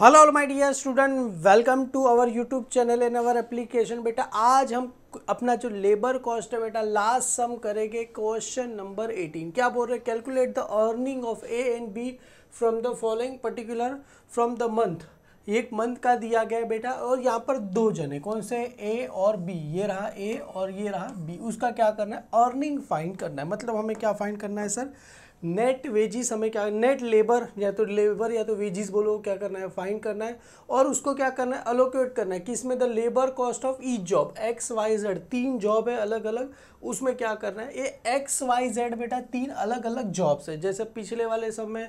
hello all my dear student welcome to our YouTube channel and our application बेटा आज हम अपना जो लेबर कॉस्ट है बेटा लास्ट सम करेंगे क्वेश्चन नंबर 18 क्या बोल रहे हैं calculate the earning of A and B from the following particular from the month एक मंथ का दिया गया है बेटा और यहाँ पर दो जने कौन से ए और बी ये रहा ए और ये रहा बी उसका क्या करना है अर्निंग फाइंड करना है मतलब हमें क्या फाइंड करना है सर नेट वेजिस हमें क्या नेट लेबर या तो लेबर या तो वेजिस बोलो क्या करना है फाइन करना है और उसको क्या करना है अलोकेट करना है कि इसमें the labour cost of each job X Y Z तीन जॉब है अलग अलग उसमें क्या करना है ये एक्स वाई जेड बेटा तीन अलग अलग जॉब्स है जैसे पिछले वाले सब में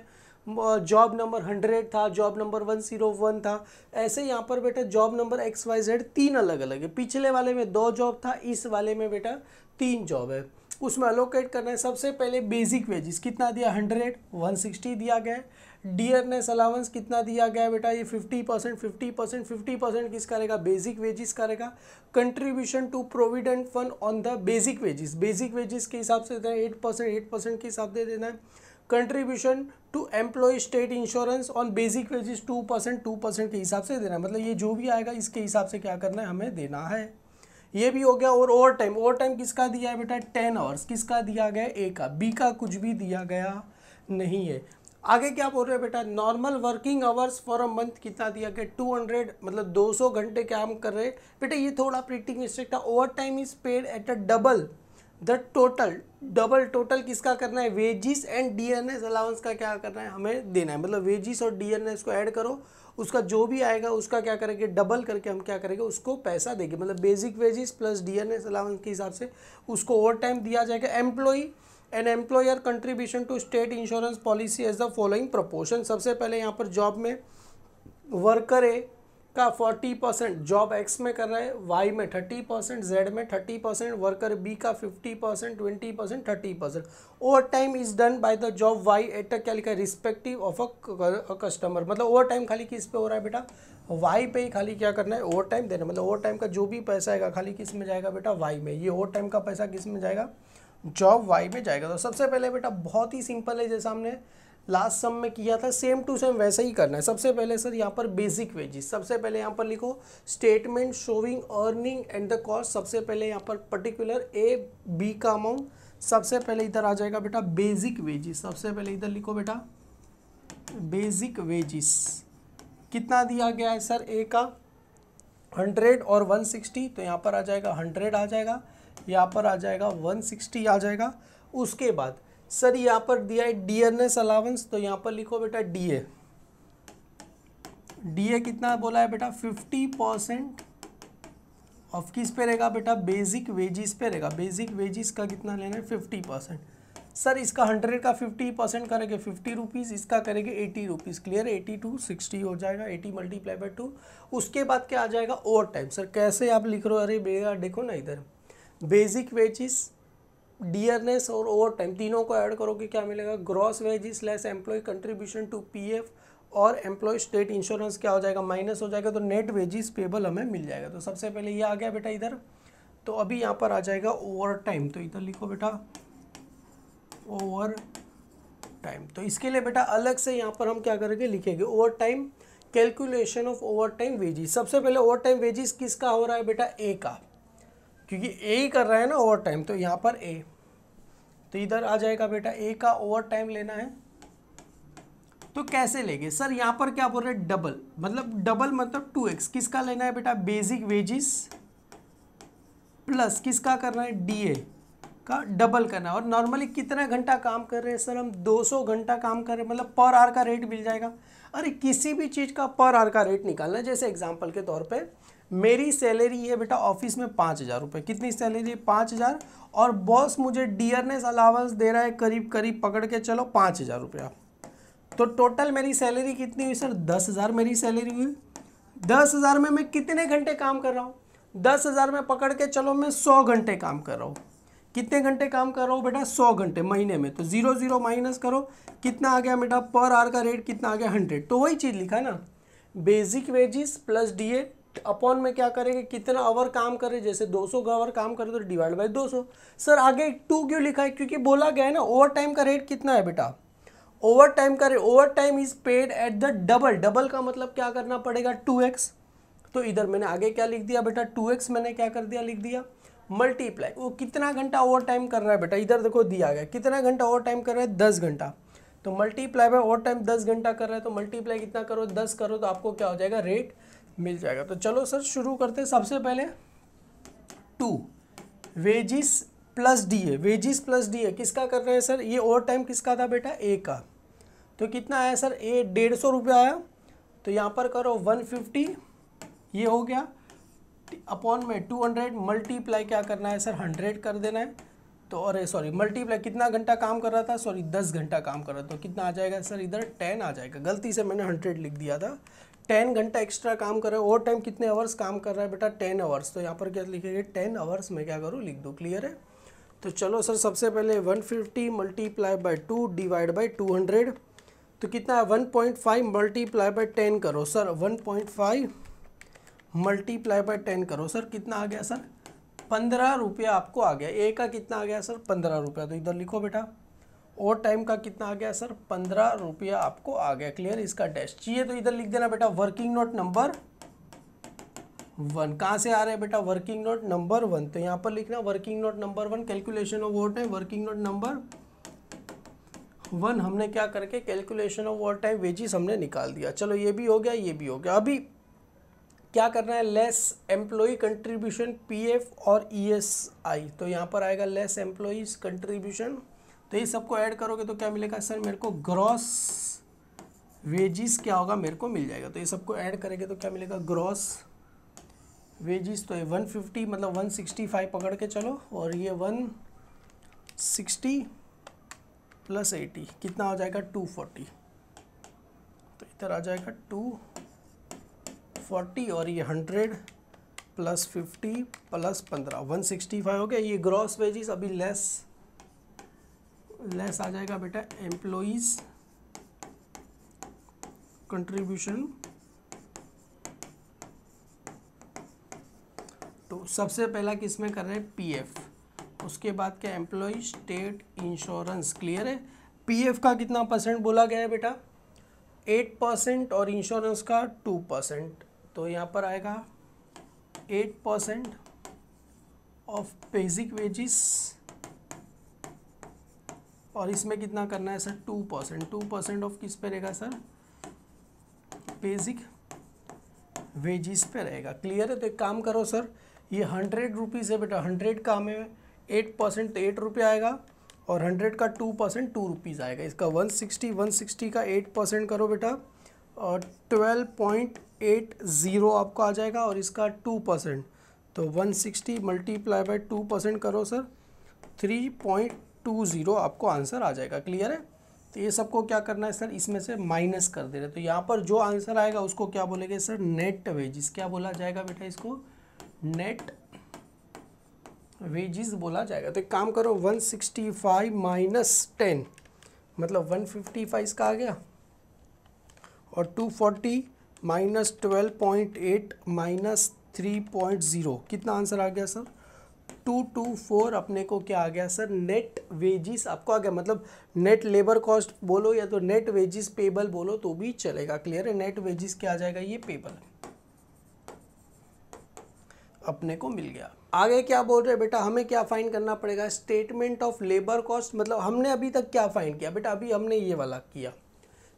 जॉब नंबर हंड्रेड था job number one zero one था ऐसे यहाँ पर बेटा job number X Y Z तीन अलग अलग है पिछले वाले में दो जॉब था इस वाले में बेटा तीन जॉब है उसमें अलोकेट करना है सबसे पहले बेसिक वेजिस कितना दिया हंड्रेड वन सिक्सटी दिया गया है डियरनेस अलाउंस कितना दिया गया बेटा ये fifty percent fifty percent fifty percent किस करेगा बेसिक वेजिस करेगा contribution to provident fund on the basic wages basic wages के हिसाब से देना है एट परसेंट एट परसेंट के हिसाब से देना है contribution to employee state insurance on basic wages two percent two percent के हिसाब से देना है मतलब ये जो भी आएगा इसके हिसाब से क्या करना है हमें देना है ये भी हो गया और ओवर टाइम ओवर टाइम किसका दिया है बेटा टेन आवर्स किसका दिया गया ए का बी का कुछ भी दिया गया नहीं है आगे क्या बोल रहे हैं बेटा normal working hours for a month कितना दिया गया टू हंड्रेड मतलब दो सौ घंटे काम कर रहे बेटा ये थोड़ा प्रिटिंग मिस्टेक था overtime is paid at a double the total double total किसका करना है wages and D N S allowance का क्या करना है हमें देना है मतलब वेजिस और डी एन एस को ऐड करो उसका जो भी आएगा उसका क्या करेंगे डबल करके हम क्या करेंगे उसको पैसा देंगे मतलब basic wages plus D N S allowance के हिसाब से उसको ओवर टाइम दिया जाएगा employee and employer contribution to state insurance policy as the following proportion सबसे पहले यहाँ पर जॉब में वर्कर है का 40 परसेंट जॉब एक्स में कर रहा है वाई में 30 परसेंट जेड में 30 परसेंट वर्कर बी का 50 percent twenty percent thirty percent overtime is done by the job Y at क्या लिखा है रिस्पेक्टिव ऑफ अ कस्टमर मतलब ओवर टाइम खाली किस पे हो रहा है बेटा वाई पे ही खाली क्या करना है ओवर टाइम देना मतलब ओवर टाइम का जो भी पैसा आएगा खाली किस में जाएगा बेटा वाई में ये ओवर टाइम का पैसा किस में जाएगा जॉब वाई में जाएगा तो सबसे पहले बेटा बहुत ही सिंपल है जैसा हमने लास्ट सम में किया था सेम टू सेम वैसा ही करना है सबसे पहले सर यहाँ पर बेसिक वेजेस सबसे पहले यहाँ पर लिखो statement showing earning and the cost सबसे पहले यहाँ पर पर्टिकुलर ए बी का अमाउंट सबसे पहले इधर आ जाएगा बेटा बेसिक वेजेस सबसे पहले इधर लिखो बेटा बेसिक वेजिस कितना दिया गया है सर ए का हंड्रेड और वन सिक्सटी तो यहाँ पर आ जाएगा हंड्रेड आ जाएगा यहाँ पर आ जाएगा वन सिक्सटी आ जाएगा उसके बाद सर यहाँ पर दिया है डीएनएस अलावेंस तो यहाँ पर लिखो बेटा डीए डीए कितना बोला है बेटा फिफ्टी परसेंट ऑफ किस पे रहेगा बेटा बेसिक वेजिस पे रहेगा बेसिक वेजिस का कितना लेना है फिफ्टी परसेंट सर इसका हंड्रेड का फिफ्टी परसेंट करेंगे फिफ्टी रुपीज़ इसका करेंगे eighty rupees clear eighty to sixty हो जाएगा एटी मल्टीप्लाई बाई टू उसके बाद क्या आ जाएगा ओवर टाइम सर कैसे आप लिख रहे हो अरे बेगा देखो ना इधर बेसिक वेजिस डियरनेस और ओवर टाइम तीनों को ऐड करोगे क्या मिलेगा gross wages less employee contribution to PF और एम्प्लॉय स्टेट इंश्योरेंस क्या हो जाएगा माइनस हो जाएगा तो नेट वेजिस पेबल हमें मिल जाएगा तो सबसे पहले ये आ गया बेटा इधर तो अभी यहाँ पर आ जाएगा ओवर टाइम तो इधर लिखो बेटा ओवर टाइम तो इसके लिए बेटा अलग से यहाँ पर हम क्या करेंगे लिखेंगे overtime calculation of overtime wages सबसे पहले ओवर टाइम वेजिस किसका हो रहा है बेटा ए का क्योंकि ए ही कर रहा है ना ओवर टाइम तो यहाँ पर ए तो इधर आ जाएगा बेटा ए का ओवर टाइम लेना है तो कैसे लेंगे सर यहाँ पर क्या बोल रहे हैं डबल मतलब डबल मतलब टू एक्स किसका लेना है बेटा बेसिक वेजिस प्लस किसका करना है ए का डबल करना है और नॉर्मली कितना घंटा काम कर रहे हैं सर हम 200 घंटा काम कर रहे हैं मतलब पर आर का रेट मिल जाएगा अरे किसी भी चीज़ का पर आर का रेट निकालना जैसे एग्जाम्पल के तौर पर मेरी सैलरी है बेटा ऑफिस में पाँच हज़ार रुपये कितनी सैलरी है पाँच हज़ार और बॉस मुझे डियरनेस अलावेंस दे रहा है करीब करीब पकड़ के चलो पाँच हज़ार रुपया तो टोटल मेरी सैलरी कितनी हुई सर दस हज़ार मेरी सैलरी हुई दस हज़ार में मैं कितने घंटे काम कर रहा हूँ दस हज़ार में पकड़ के चलो मैं सौ घंटे काम कर रहा हूँ कितने घंटे काम कर रहा हूँ बेटा सौ घंटे महीने में तो ज़ीरो ज़ीरो माइनस करो कितना आ गया बेटा पर आर का रेट कितना आ गया हंड्रेड तो वही चीज़ लिखा ना basic wages plus D upon में क्या करेंगे कितना आवर काम करे जैसे 200 का आवर काम करे तो डिवाइड बाई 200 सर आगे टू क्यों लिखा है क्योंकि बोला गया है ना ओवर टाइम का रेट कितना है बेटा ओवर टाइम का rate overtime is paid at the double double का मतलब क्या करना पड़ेगा टू एक्स तो इधर मैंने आगे क्या लिख दिया बेटा टू एक्स मैंने क्या कर दिया लिख दिया मल्टीप्लाई वो कितना घंटा ओवर टाइम कर रहा है बेटा इधर देखो दिया गया कितना घंटा ओवर टाइम कर रहा है दस घंटा तो मल्टीप्लाई बाय ओवर टाइम दस घंटा कर रहा है तो मल्टीप्लाई कितना करो दस करो तो आपको क्या हो जाएगा रेट मिल जाएगा तो चलो सर शुरू करते हैं सबसे पहले two wages plus D A wages plus D A किसका कर रहे हैं सर ये ओवर टाइम किसका था बेटा ए का तो कितना आया सर ए डेढ़ सौ रुपये आया तो यहाँ पर करो वन फिफ्टी ये हो गया अपॉन में टू हंड्रेड मल्टीप्लाई क्या करना है सर हंड्रेड कर देना है तो अरे सॉरी मल्टीप्लाई कितना घंटा काम कर रहा था सॉरी दस घंटा काम कर रहा था तो कितना आ जाएगा सर इधर टेन आ जाएगा गलती से मैंने हंड्रेड लिख दिया था टेन घंटा एक्स्ट्रा काम कर रहा है ओवर टाइम कितने आवर्स काम कर रहा है बेटा टेन आवर्स तो यहाँ पर क्या लिखेंगे टेन आवर्स मैं क्या करूँ लिख दूँ क्लियर है तो चलो सर सबसे पहले one fifty multiply by two divide by two hundred तो कितना है one point five multiply by ten करो sir one point five multiply by ten करो सर कितना आ गया सर पंद्रह रुपया आपको आ गया ए का कितना आ गया सर पंद्रह रुपया तो इधर लिखो बेटा और टाइम का कितना आ गया सर पंद्रह रुपया आपको आ गया क्लियर इसका डैश चाहिए तो इधर लिख देना बेटा वर्किंग नोट नंबर वन कहाँ से आ रहे हैं बेटा वर्किंग नोट नंबर वन तो यहाँ पर लिखना working note number one calculation of overtime working note number one हमने क्या करके calculation of overtime wages हमने निकाल दिया चलो ये भी हो गया ये भी हो गया अभी क्या करना है लेस एम्प्लॉय कंट्रीब्यूशन पी और ई e तो यहाँ पर आएगा लेस एम्प्लॉयज़ कंट्रीब्यूशन तो ये सबको ऐड करोगे तो क्या मिलेगा सर मेरे को ग्रॉस वेजिस क्या होगा मेरे को मिल जाएगा तो ये सबको ऐड करेंगे तो क्या मिलेगा ग्रॉस वेजिस तो ये 150 मतलब 165 पकड़ के चलो और ये 160 प्लस 80 कितना आ जाएगा 240 तो इधर आ जाएगा 240 और ये 100 प्लस 50 प्लस 15 165 हो गया ये ग्रॉस वेजिस अभी लेस लेस आ जाएगा बेटा एम्प्लॉज कंट्रीब्यूशन तो सबसे पहला किस में कर रहे हैं पीएफ उसके बाद क्या एम्प्लॉय स्टेट इंश्योरेंस क्लियर है पीएफ का कितना परसेंट बोला गया है बेटा एट परसेंट और इंश्योरेंस का टू परसेंट तो यहाँ पर आएगा eight percent of basic wages और इसमें कितना करना है sir two percent two percent of किस पे रहेगा सर बेसिक वेजिस पे रहेगा क्लियर है तो एक काम करो सर ये हंड्रेड रुपीज़ है बेटा हंड्रेड का हमें एट परसेंट तो एट रुपये आएगा और हंड्रेड का टू परसेंट टू रुपीज़ आएगा इसका वन सिक्सटी वन सिक्सटी का एट परसेंट करो बेटा और ट्वेल्व पॉइंट एट ज़ीरो आपको आ जाएगा और इसका टू परसेंट तो one sixty multiply by two percent करो sir three point two zero आपको आंसर आ जाएगा क्लियर है तो ये सबको क्या करना है सर इसमें से माइनस कर दे रहे तो यहाँ पर जो आंसर आएगा उसको क्या बोलेंगे सर नेट वेजिस क्या बोला जाएगा बेटा इसको नेट वेजिस बोला जाएगा तो एक काम करो 165 सिक्सटी फाइव माइनस टेन मतलब फाइव इसका आ गया और 240 minus twelve point eight minus three point zero कितना आंसर आ गया सर टू टू फोर अपने को क्या आ गया सर नेट वेजिस आपको आ गया मतलब नेट लेबर कॉस्ट बोलो या तो नेट वेजिस पेबल बोलो तो भी चलेगा क्लियर है नेट वेजिस क्या आ जाएगा ये पेबल अपने को मिल गया आगे क्या बोल रहे हैं बेटा हमें क्या फाइन करना पड़ेगा स्टेटमेंट ऑफ लेबर कॉस्ट मतलब हमने अभी तक क्या फाइन किया बेटा अभी हमने ये वाला किया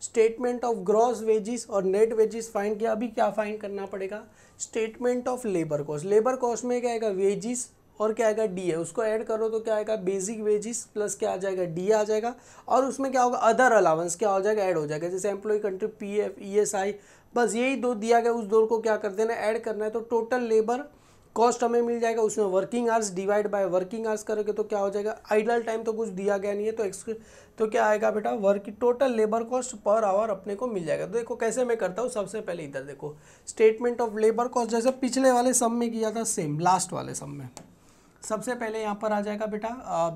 स्टेटमेंट ऑफ ग्रॉस वेजिस और नेट वेजिस फाइन किया अभी क्या फाइन करना पड़ेगा statement of labour cost labour cost में क्या आएगा वेजिस और क्या आएगा डी है उसको ऐड करो तो क्या आएगा बेसिक वेजिस प्लस क्या आ जाएगा डी आ जाएगा और उसमें क्या होगा अदर अलावेंस क्या हो जाएगा ऐड हो जाएगा जैसे employee country P F E S I बस यही दो दिया गया उस दो को क्या कर देना ऐड करना है तो टोटल लेबर कॉस्ट हमें मिल जाएगा उसमें working hours divide by working hours करोगे तो क्या हो जाएगा आइडल टाइम तो कुछ दिया गया नहीं है तो एक्स तो क्या आएगा बेटा work total labour cost per hour अपने को मिल जाएगा तो देखो कैसे मैं करता हूँ सबसे पहले इधर देखो स्टेटमेंट ऑफ लेबर कॉस्ट जैसे पिछले वाले सम में किया था सेम लास्ट वाले सम में सबसे पहले यहाँ पर आ जाएगा बेटा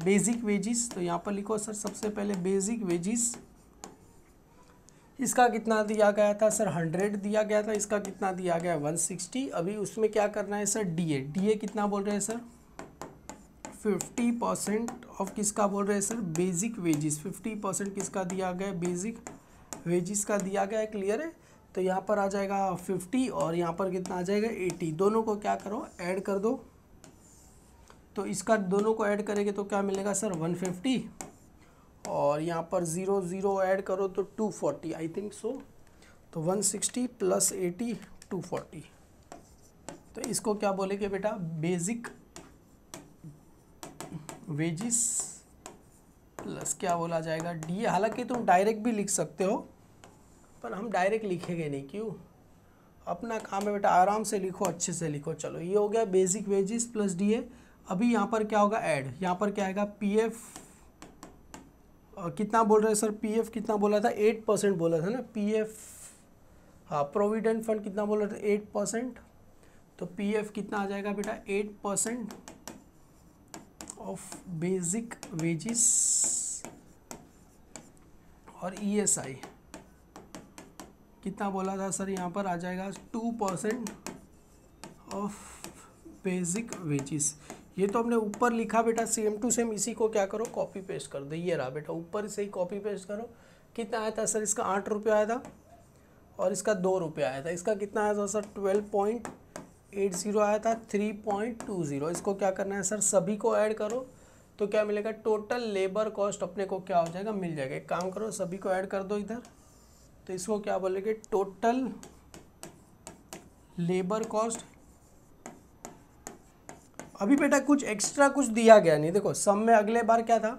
बेसिक वेजिस तो यहाँ पर लिखो सर सबसे पहले बेसिक वेजिस इसका कितना दिया गया था सर हंड्रेड दिया गया था इसका कितना दिया गया वन सिक्सटी अभी उसमें क्या करना है sir D A D A कितना बोल रहे हैं सर फिफ्टी परसेंट ऑफ किसका बोल रहे हैं sir basic wages fifty percent किसका दिया गया बेसिक वेजिस का दिया गया है क्लियर है तो यहाँ पर आ जाएगा फिफ्टी और यहाँ पर कितना आ जाएगा एटी दोनों को क्या करो ऐड कर दो तो इसका दोनों को ऐड करेंगे तो क्या मिलेगा सर 150 और यहाँ पर ज़ीरो ज़ीरो ऐड करो तो 240 आई थिंक सो तो 160 प्लस एटी टू तो इसको क्या बोलेंगे बेटा बेसिक वेजिस प्लस क्या बोला जाएगा डी हालांकि तुम डायरेक्ट भी लिख सकते हो पर हम डायरेक्ट लिखेंगे नहीं क्यों अपना काम है बेटा आराम से लिखो अच्छे से लिखो चलो ये हो गया basic wages plus D A अभी यहाँ पर क्या होगा ऐड यहाँ पर क्या आएगा पी एफ कितना बोल रहे हैं सर पी एफ कितना बोला था एट परसेंट बोला था ना पी एफ हाँ प्रोविडेंट फंड कितना बोला था एट परसेंट तो पी एफ कितना आ जाएगा बेटा eight percent of basic wages और ई एस आई कितना बोला था सर यहाँ पर आ जाएगा two percent of basic wages ये तो हमने ऊपर लिखा बेटा सेम टू सेम इसी को क्या करो कॉपी पेस्ट कर दो ये रहा बेटा ऊपर से ही कॉपी पेस्ट करो कितना आया था सर इसका आठ रुपया आया था और इसका दो रुपया आया था इसका कितना आया था sir twelve point eight zero आया था थ्री पॉइंट टू ज़ीरो इसको क्या करना है सर सभी को ऐड करो तो क्या मिलेगा टोटल लेबर कॉस्ट अपने को क्या हो जाएगा मिल जाएगा एक काम करो सभी को ऐड कर दो इधर तो इसको क्या बोलेंगे टोटल लेबर कॉस्ट अभी बेटा कुछ एक्स्ट्रा कुछ दिया गया नहीं देखो सम में अगले बार क्या था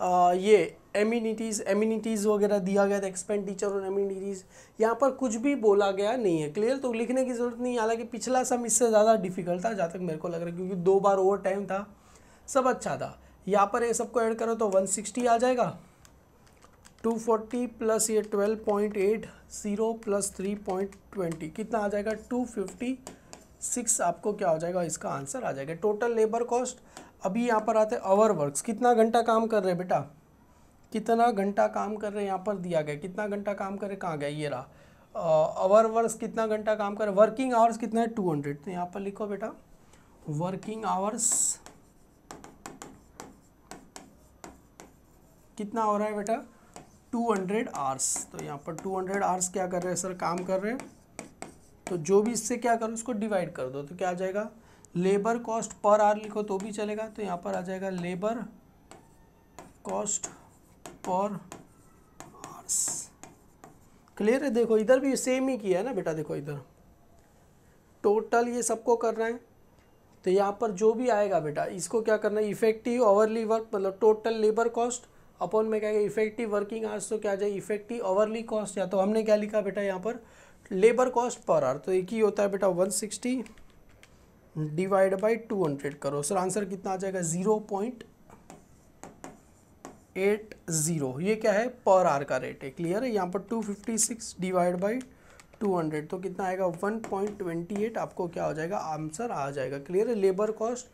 आ, ये एम्यूनिटीज़ एम्यूनिटीज़ वगैरह दिया गया था एक्सपेंडिचर और एम्यूनिटीज़ यहाँ पर कुछ भी बोला गया नहीं है क्लियर तो लिखने की ज़रूरत नहीं हालांकि पिछला सम इससे ज़्यादा डिफिकल्ट था जहाँ तक मेरे को लग रहा है क्योंकि दो बार ओवर टाइम था सब अच्छा था यहाँ पर ये सबको ऐड करो तो 160 आ जाएगा 240 प्लस ये 12.80 प्लस 3.20 कितना आ जाएगा फिफ्टी सिक्स आपको क्या हो जाएगा इसका आंसर आ जाएगा टोटल लेबर कॉस्ट अभी यहाँ पर आते आवर वर्क कितना घंटा काम कर रहे हैं बेटा कितना घंटा काम कर रहे हैं यहाँ पर दिया गया कितना घंटा काम कर रहे कहाँ गया ये रहा आवर वर्क कितना घंटा काम कर रहे वर्किंग आवर्स कितना है टू हंड्रेड तो यहाँ पर लिखो बेटा वर्किंग आवर्स कितना हो रहा है बेटा टू हंड्रेड आवर्स तो यहाँ पर टू हंड्रेड आवर्स क्या कर रहे हैं सर काम कर रहे हैं तो जो भी इससे क्या करो इसको डिवाइड कर दो तो क्या आ जाएगा लेबर कॉस्ट पर आर लिखो तो भी चलेगा तो यहाँ पर आ जाएगा labour cost per hours clear है देखो इधर भी सेम ही किया है ना बेटा देखो इधर टोटल ये सबको करना है तो यहाँ पर जो भी आएगा बेटा इसको क्या करना है इफेक्टिव ओवरली वर्क मतलब टोटल लेबर कॉस्ट अपॉन में क्या इफेक्टिव वर्किंग आवर्स तो क्या आ जाए इफेक्टिव ओवरली कॉस्ट या तो हमने क्या लिखा बेटा यहाँ पर लेबर कॉस्ट पर आर तो एक ही होता है बेटा 160 डिवाइड बाई टू करो सर आंसर कितना आ जाएगा 0.80 ये क्या है पर आर का रेट है क्लियर है यहाँ पर 256 डिवाइड बाई 200 तो कितना आएगा 1.28 आपको क्या हो जाएगा आंसर आ जाएगा क्लियर है लेबर कॉस्ट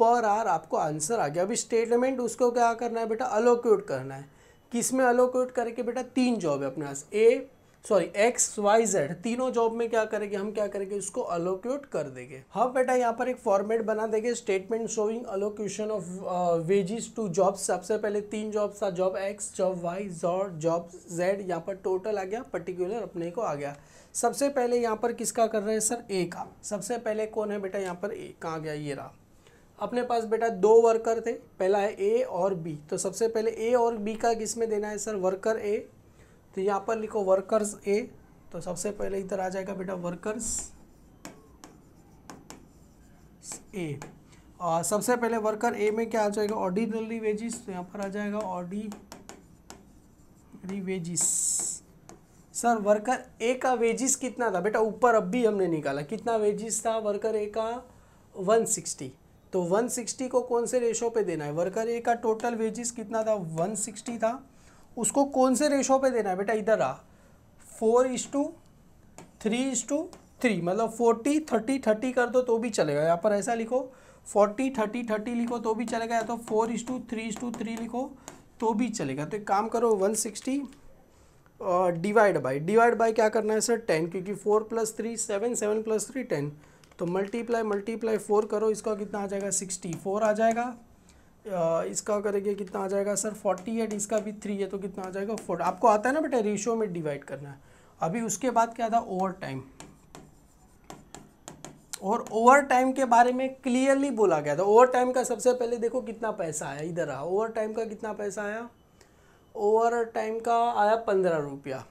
पर आर आपको आंसर आ गया अभी स्टेटमेंट उसको क्या करना है बेटा अलोक्यूट करना है किस में अलोकेट करके बेटा तीन जॉब है अपने पास A sorry X Y Z तीनों जॉब में क्या करेंगे हम क्या करेंगे इसको अलोक्यूट कर देंगे हम हाँ बेटा यहाँ पर एक फॉर्मेट बना देंगे statement showing allocation of wages to jobs सबसे पहले तीन जॉब्स था job X job Y job job Z यहाँ पर टोटल आ गया पर्टिकुलर अपने को आ गया सबसे पहले यहाँ पर किसका कर रहे हैं सर ए का सबसे पहले कौन है बेटा यहाँ पर ए कहाँ गया ये रहा अपने पास बेटा दो वर्कर थे पहला है ए और बी तो सबसे पहले ए और बी का किस में देना है सर वर्कर ए तो यहाँ पर लिखो वर्कर्स ए तो सबसे पहले इधर आ जाएगा बेटा वर्कर्स ए और सबसे पहले वर्कर ए में क्या आ जाएगा ऑर्डिनरी वेजिस तो यहाँ पर आ जाएगा ordinary wages sir worker A का वेजिस कितना था बेटा ऊपर अब भी हमने निकाला कितना वेजिस था वर्कर ए का 160 तो 160 को कौन से रेशो पे देना है वर्कर ए का टोटल वेजिस कितना था 160 था उसको कौन से रेशो पे देना है बेटा इधर आ four is to three is to three मतलब फोर्टी थर्टी थर्टी कर दो तो भी चलेगा यहाँ पर ऐसा लिखो फोर्टी थर्टी थर्टी लिखो तो भी चलेगा या तो four is to three is to three लिखो तो भी चलेगा तो एक काम करो one sixty divide by divide by क्या करना है सर टेन क्योंकि four plus three seven seven plus three ten तो मल्टीप्लाई मल्टीप्लाई फोर करो इसका कितना आ जाएगा सिक्सटी फोर आ जाएगा इसका करेंगे कितना आ जाएगा सर फोर्टी एट इसका भी थ्री है तो कितना आ जाएगा फोर आपको आता है ना बेटा रेशियो में डिवाइड करना है अभी उसके बाद क्या था ओवर टाइम और ओवर टाइम के बारे में क्लियरली बोला गया था ओवर टाइम का सबसे पहले देखो कितना पैसा आया इधर आया ओवर टाइम का कितना पैसा आया ओवर टाइम का आया पंद्रह रुपया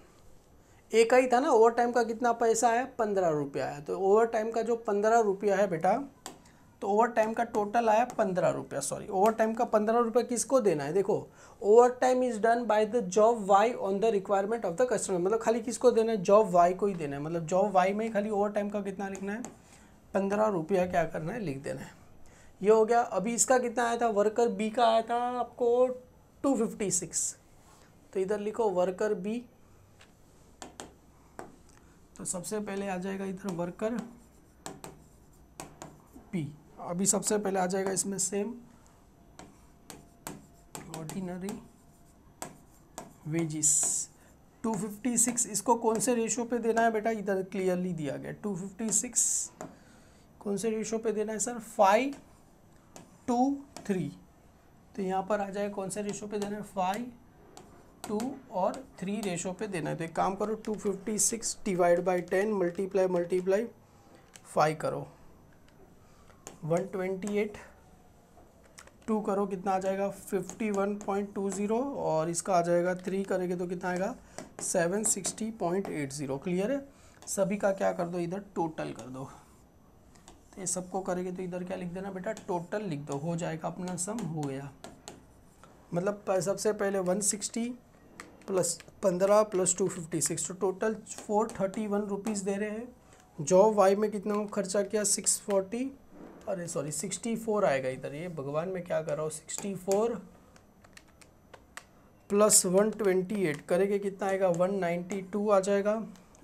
एक ही था ना ओवर टाइम का कितना पैसा आया पंद्रह रुपया आया तो ओवर टाइम का जो पंद्रह रुपया है बेटा तो ओवर टाइम का टोटल आया पंद्रह रुपया सॉरी ओवर टाइम का पंद्रह रुपया किसको देना है देखो overtime is done by the job Y on the requirement of the customer मतलब खाली किसको देना है जॉब वाई को ही देना है मतलब जॉब वाई में खाली ओवर टाइम का कितना लिखना है पंद्रह रुपया क्या करना है लिख देना है ये हो गया अभी इसका कितना आया था वर्कर बी का आया था आपको टू फिफ्टी सिक्स तो इधर लिखो वर्कर बी तो सबसे पहले आ जाएगा इधर वर्कर पी अभी सबसे पहले आ जाएगा इसमें सेम ऑर्डिनरी वेजिस 256 इसको कौन से रेशो पे देना है बेटा इधर क्लियरली दिया गया 256 कौन से रेशो पे देना है सर फाइव टू थ्री तो यहाँ पर आ जाए कौन से रेशो पे देना है फाइव टू और थ्री रेशो पे देना है तो एक काम करो two fifty six divide by ten multiply multiply five करो वन ट्वेंटी एट टू करो कितना आ जाएगा fifty one point two zero और इसका आ जाएगा थ्री करेंगे तो कितना आएगा seven sixty point eight zero clear है सभी का क्या कर दो इधर टोटल कर दो तो ये सबको करेंगे तो इधर क्या लिख देना बेटा टोटल लिख दो हो जाएगा अपना सम हो गया मतलब सबसे पहले वन सिक्सटी प्लस पंद्रह प्लस टू फिफ्टी सिक्स तो total four thirty one rupees दे रहे हैं जॉब वाई में कितना खर्चा किया सिक्स फोर्टी अरे सॉरी सिक्सटी फोर आएगा इधर ये भगवान मैं क्या कर रहा हूँ sixty four plus one twenty eight करेंगे कितना आएगा वन नाइन्टी टू आ जाएगा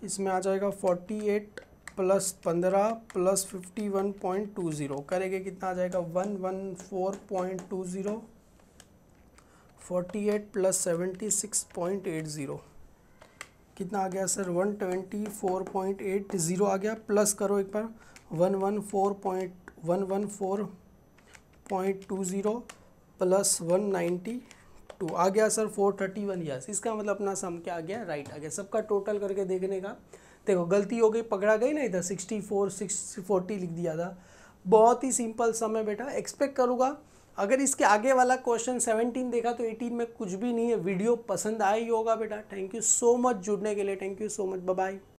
इसमें आ जाएगा फोर्टी एट प्लस पंद्रह plus fifty one point two zero करेंगे कितना आ जाएगा one one four point two zero forty eight plus seventy six point eight zero कितना आ गया sir one twenty four point eight zero आ गया प्लस करो एक बार one one four point one one four point two zero plus one ninety two आ गया sir four thirty one yes इसका मतलब अपना सम क्या आ गया राइट आ गया सबका टोटल करके देखने का देखो गलती हो गई पकड़ा गई ना इधर सिक्सटी फोर सिक्स फोर्टी लिख दिया था बहुत ही सिंपल सम है बेटा एक्सपेक्ट करूँगा अगर इसके आगे वाला क्वेश्चन 17 देखा तो 18 में कुछ भी नहीं है वीडियो पसंद आया ही होगा बेटा थैंक यू सो मच जुड़ने के लिए thank you so much bye